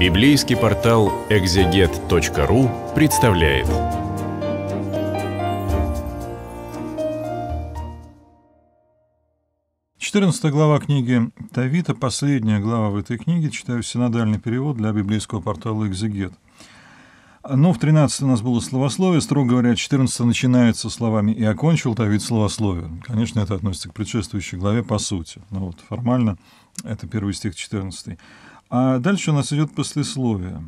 Библейский портал экзегет.ру представляет. Четырнадцатая глава книги Тавита, последняя глава в этой книге, читаю синодальный перевод для библейского портала «Экзегет». Но ну, в 13 у нас было словословие, строго говоря, 14 начинается словами «и окончил Давид словословие». Конечно, это относится к предшествующей главе по сути, но ну вот формально это первый стих 14. А дальше у нас идет послесловие.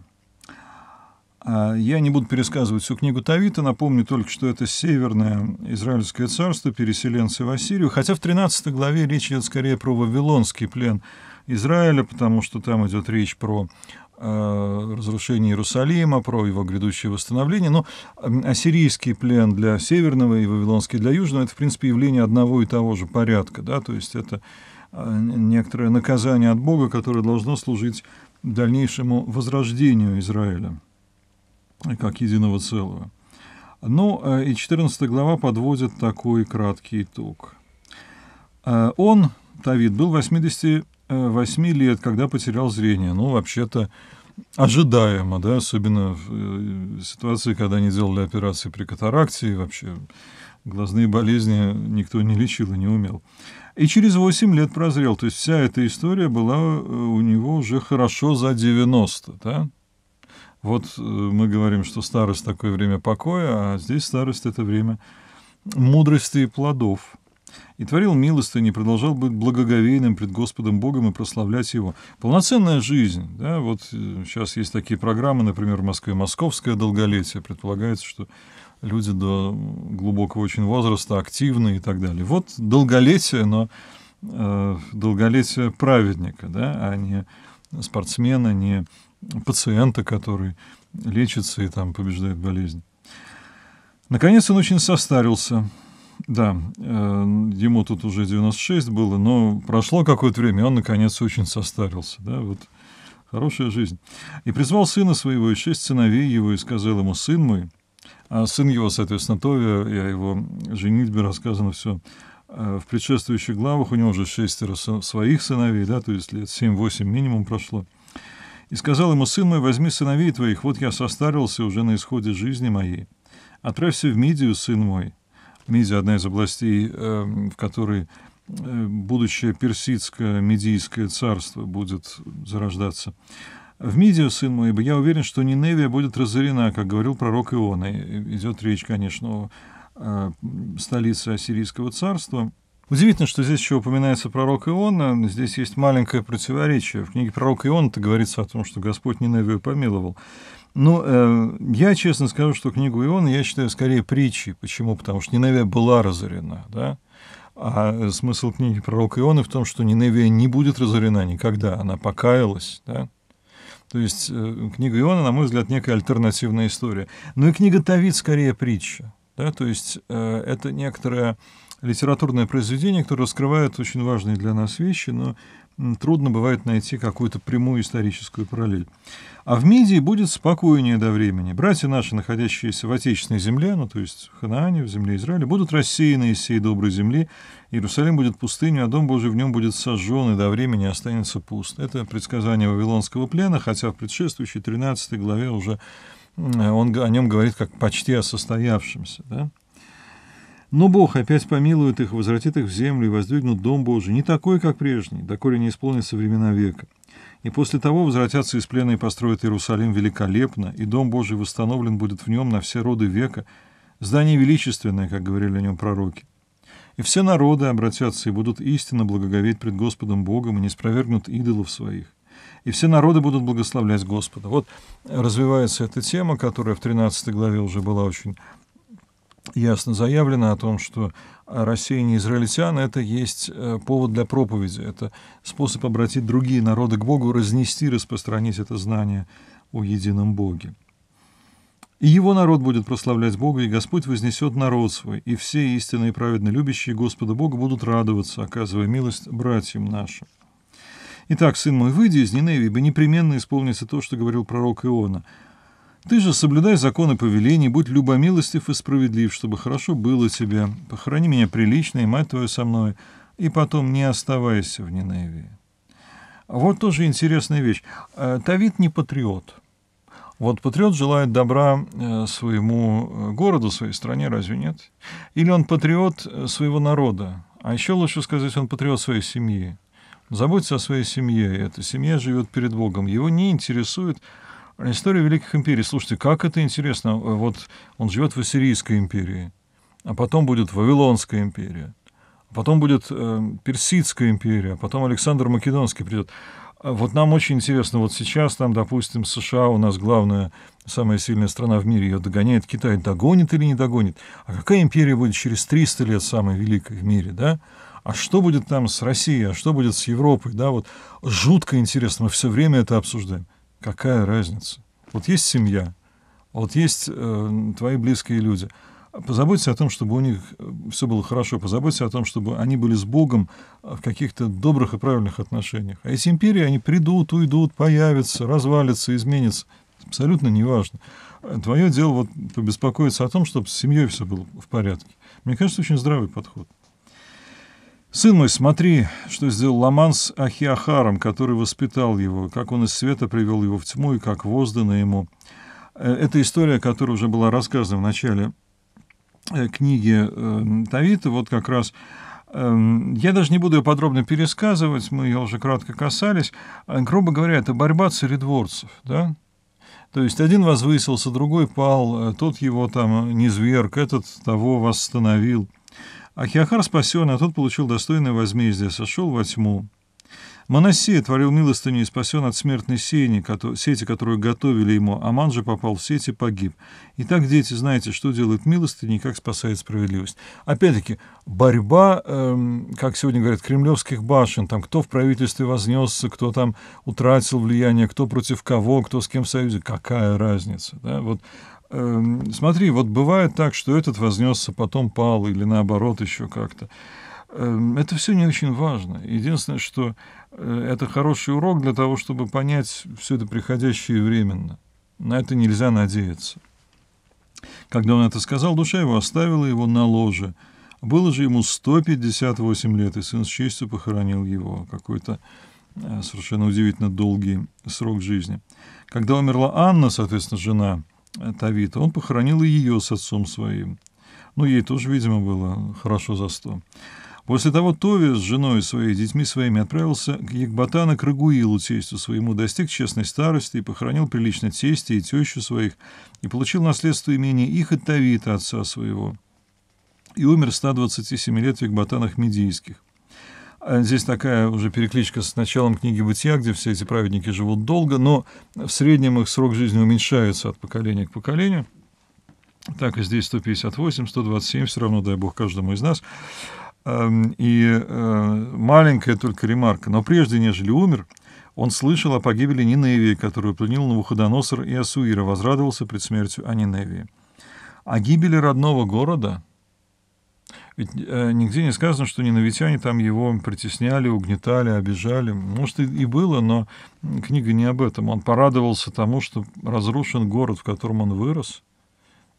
А, я не буду пересказывать всю книгу Тавита, напомню только, что это Северное Израильское царство, переселенцы в Ассирию, хотя в 13 главе речь идет скорее про Вавилонский плен Израиля, потому что там идет речь про э, разрушение Иерусалима, про его грядущее восстановление. Но ассирийский плен для северного и вавилонский для южного – это, в принципе, явление одного и того же порядка. Да? То есть это некоторое наказание от Бога, которое должно служить дальнейшему возрождению Израиля как единого целого. Ну, э, и 14 глава подводит такой краткий итог. Э, он, Тавид был 88 э, лет, когда потерял зрение. Ну, вообще-то, ожидаемо, да, особенно в ситуации, когда они делали операции при катаракте, и вообще глазные болезни никто не лечил и не умел. И через 8 лет прозрел. То есть вся эта история была э, у него уже хорошо за 90, да? Вот э, мы говорим, что старость — такое время покоя, а здесь старость — это время мудрости и плодов. И творил милостыню, и продолжал быть благоговейным пред Господом Богом и прославлять Его. Полноценная жизнь. Да? Вот э, сейчас есть такие программы, например, в Москве «Московское долголетие». Предполагается, что люди до глубокого очень возраста активны и так далее. Вот долголетие, но э, долголетие праведника, да, а не спортсмена, не пациента, который лечится и там побеждает болезнь. Наконец он очень состарился. Да, э, ему тут уже 96 было, но прошло какое-то время, он наконец очень состарился. Да, вот хорошая жизнь. И призвал сына своего и шесть сыновей его, и сказал ему, сын мой, а сын его, соответственно, Тови, я его женитьбе рассказано все а в предшествующих главах. У него уже шестеро своих сыновей, да, то есть лет 7-8 минимум прошло. И сказал ему, сын мой, возьми сыновей твоих, вот я состарился уже на исходе жизни моей. Отправься в Мидию, сын мой. Мидия – одна из областей, эм, в которой э, будущее персидское, медийское царство будет зарождаться. В Мидию, сын мой, ибо я уверен, что Ниневия будет разорена, как говорил пророк Иона. Идет речь, конечно, о э, столице Ассирийского царства. Удивительно, что здесь еще упоминается пророк Иона. Здесь есть маленькое противоречие. В книге пророка Иона-то говорится о том, что Господь Ниневию помиловал. Но ну, э, я честно скажу, что книгу Иона я считаю скорее притчей. Почему? Потому что Ниневия была разорена, да? А э, смысл книги пророка Иона в том, что Ниневия не будет разорена никогда. Она покаялась, да? То есть э, книга Иона, на мой взгляд, некая альтернативная история. Ну и книга Давид скорее притча. Да? То есть э, это некоторая литературное произведение, которое раскрывает очень важные для нас вещи, но трудно бывает найти какую-то прямую историческую параллель. А в Мидии будет спокойнее до времени. Братья наши, находящиеся в отечественной земле, ну то есть в Ханаане, в земле Израиля, будут рассеяны из всей доброй земли, Иерусалим будет пустыней, а Дом Божий в нем будет сожжен, и до времени останется пуст. Это предсказание Вавилонского плена, хотя в предшествующей 13 главе уже он о нем говорит как почти о состоявшемся. Да? Но Бог опять помилует их, возвратит их в землю и воздвигнут Дом Божий, не такой, как прежний, доколе не исполнится времена века. И после того возвратятся из плена и построят Иерусалим великолепно, и Дом Божий восстановлен будет в нем на все роды века, здание величественное, как говорили о нем пророки. И все народы обратятся и будут истинно благоговеть пред Господом Богом и не спровергнут идолов своих. И все народы будут благословлять Господа. Вот развивается эта тема, которая в 13 главе уже была очень ясно заявлено о том, что Россия не израильтян, это есть э, повод для проповеди, это способ обратить другие народы к Богу, разнести, распространить это знание о едином Боге. И его народ будет прославлять Бога, и Господь вознесет народ свой, и все истинные и праведно любящие Господа Бога будут радоваться, оказывая милость братьям нашим. Итак, сын мой, выйди из Ниневии, ибо непременно исполнится то, что говорил пророк Иона – ты же соблюдай законы повелений, будь любомилостив и справедлив, чтобы хорошо было тебе. Похорони меня прилично, и мать твою со мной, и потом не оставайся в Ниневии. Вот тоже интересная вещь. Э, Давид не патриот. Вот патриот желает добра э, своему э, городу, своей стране, разве нет? Или он патриот своего народа? А еще лучше сказать, он патриот своей семьи. Заботится о своей семье, эта семья живет перед Богом. Его не интересует, История великих империй. Слушайте, как это интересно. Э, вот он живет в Ассирийской империи, а потом будет Вавилонская империя, а потом будет э, Персидская империя, а потом Александр Македонский придет. Э, вот нам очень интересно, вот сейчас там, допустим, США у нас главная, самая сильная страна в мире, ее догоняет Китай, догонит или не догонит. А какая империя будет через 300 лет самой великой в мире, да? А что будет там с Россией, а что будет с Европой, да? Вот жутко интересно, мы все время это обсуждаем. Какая разница? Вот есть семья, а вот есть э, твои близкие люди. Позаботься о том, чтобы у них э, все было хорошо. Позаботься о том, чтобы они были с Богом э, в каких-то добрых и правильных отношениях. А эти империи, они придут, уйдут, появятся, развалятся, изменятся. Абсолютно неважно. Э, Твое дело вот побеспокоиться о том, чтобы с семьей все было в порядке. Мне кажется, очень здравый подход. Сын мой, смотри, что сделал Ламан с Ахиахаром, который воспитал его, как он из света привел его в тьму и как воздано ему. Э, это история, которая уже была рассказана в начале э, книги Тавита, эм, вот как раз эм, я даже не буду ее подробно пересказывать, мы ее уже кратко касались. Э, грубо говоря, это борьба царедворцев, да? То есть один возвысился, другой пал, тот его там низверг, этот того восстановил – Ахиахар спасен, а тот получил достойное возмездие, сошел во тьму. Манассия творил милостыню и спасен от смертной сени, сети, которую готовили ему. Аман же попал в сеть и погиб. Итак, дети, знаете, что делает милостыня и как спасает справедливость. Опять-таки, борьба, эм, как сегодня говорят, кремлевских башен, там кто в правительстве вознесся, кто там утратил влияние, кто против кого, кто с кем в союзе, какая разница. Да? Вот Эм, смотри, вот бывает так, что этот вознесся, потом пал, или наоборот еще как-то. Эм, это все не очень важно. Единственное, что э, это хороший урок для того, чтобы понять все это приходящее временно. На это нельзя надеяться. Когда он это сказал, душа его оставила его на ложе. Было же ему 158 лет, и сын с честью похоронил его. Какой-то э, совершенно удивительно долгий срок жизни. Когда умерла Анна, соответственно, жена Тавита, он похоронил и ее с отцом своим. Ну, ей тоже, видимо, было хорошо за сто. После того Тови с женой своей, детьми своими отправился к Ягбатана к Рагуилу, тестю своему, достиг честной старости и похоронил прилично тестя и тещу своих, и получил наследство имени их от Тавита, отца своего. И умер 127 лет в Ягбатанах Медийских. А здесь такая уже перекличка с началом книги «Бытия», где все эти праведники живут долго, но в среднем их срок жизни уменьшается от поколения к поколению. Так и здесь 158, 127, все равно, дай Бог, каждому из нас. Эм, и э, маленькая только ремарка. Но прежде, нежели умер, он слышал о погибели Ниневии, которую пленил Навуходоносор и Асуира, возрадовался пред смертью о Ниневии. О гибели родного города – ведь э, нигде не сказано, что ненавитяне там его притесняли, угнетали, обижали. Может, и, было, но книга не об этом. Он порадовался тому, что разрушен город, в котором он вырос,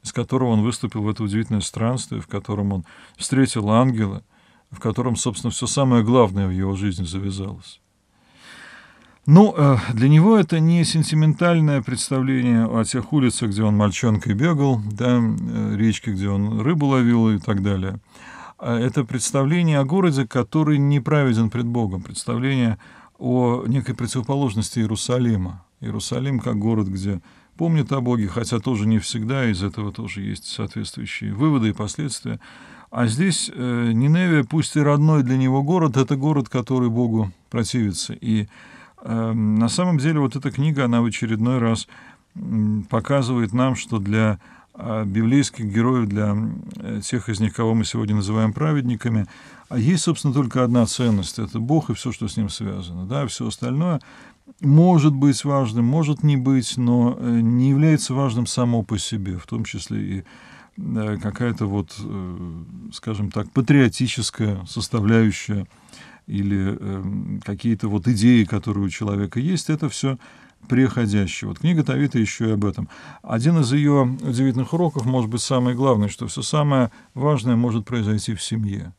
из которого он выступил в это удивительное странствие, в котором он встретил ангела, в котором, собственно, все самое главное в его жизни завязалось. Ну, э, для него это не сентиментальное представление о тех улицах, где он мальчонкой бегал, да, э, речке, где он рыбу ловил и так далее – а, это представление о городе, который неправеден пред Богом, представление о некой противоположности Иерусалима. Иерусалим как город, где помнят о Боге, хотя тоже не всегда, из этого тоже есть соответствующие выводы и последствия. А здесь э, Ниневия, пусть и родной для него город, это город, который Богу противится. И э, на самом деле вот эта книга, она в очередной раз показывает нам, что для Э, библейских героев, для э, тех из них, кого мы сегодня называем праведниками. А есть, собственно, только одна ценность – это Бог и все, что с ним связано. Да? Все остальное может быть важным, может не быть, но э, не является важным само по себе, в том числе и какая-то вот, скажем так, патриотическая составляющая или эм, какие-то вот идеи, которые у человека есть, это все приходящий. Вот книга Тавита еще и об этом. Один из ее удивительных уроков, может быть, самый главный, что все самое важное может произойти в семье.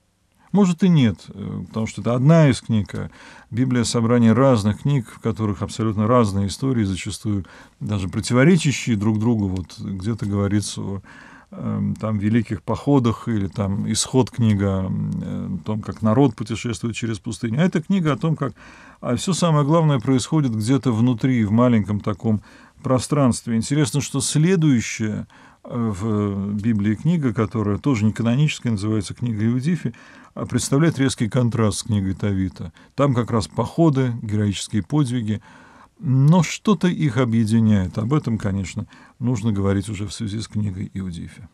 Может и нет, э, потому что это одна из книг. А Библия — собрание разных книг, в которых абсолютно разные истории, зачастую даже противоречащие друг другу. Вот где-то говорится о Эм, там великих походах или там исход книга э, о том, как народ путешествует через пустыню. А эта книга о том, как а все самое главное происходит где-то внутри, в маленьком таком пространстве. Интересно, что следующая э, в Библии книга, которая тоже не каноническая, называется книга Иудифи, а представляет резкий контраст с книгой Тавита. Там как раз походы, героические подвиги, но что-то их объединяет. Об этом, конечно, нужно говорить уже в связи с книгой Иудифи.